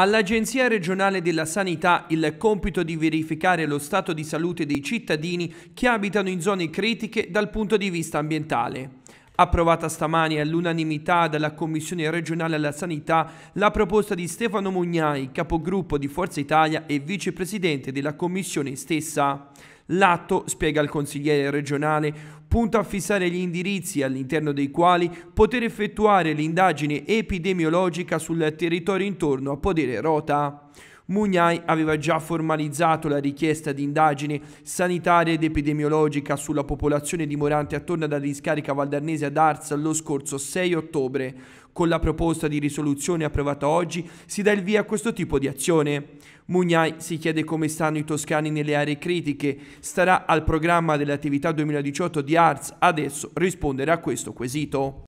All'Agenzia regionale della sanità il compito di verificare lo stato di salute dei cittadini che abitano in zone critiche dal punto di vista ambientale. Approvata stamani all'unanimità dalla Commissione regionale alla sanità la proposta di Stefano Mugnai, capogruppo di Forza Italia e vicepresidente della Commissione stessa. L'atto, spiega il consigliere regionale, punta a fissare gli indirizzi all'interno dei quali poter effettuare l'indagine epidemiologica sul territorio intorno a Podere Rota. Mugnai aveva già formalizzato la richiesta di indagine sanitaria ed epidemiologica sulla popolazione dimorante attorno alla discarica valdarnese ad Arz lo scorso 6 ottobre. Con la proposta di risoluzione approvata oggi si dà il via a questo tipo di azione. Mugnai si chiede come stanno i toscani nelle aree critiche. Starà al programma dell'attività 2018 di Arz adesso rispondere a questo quesito.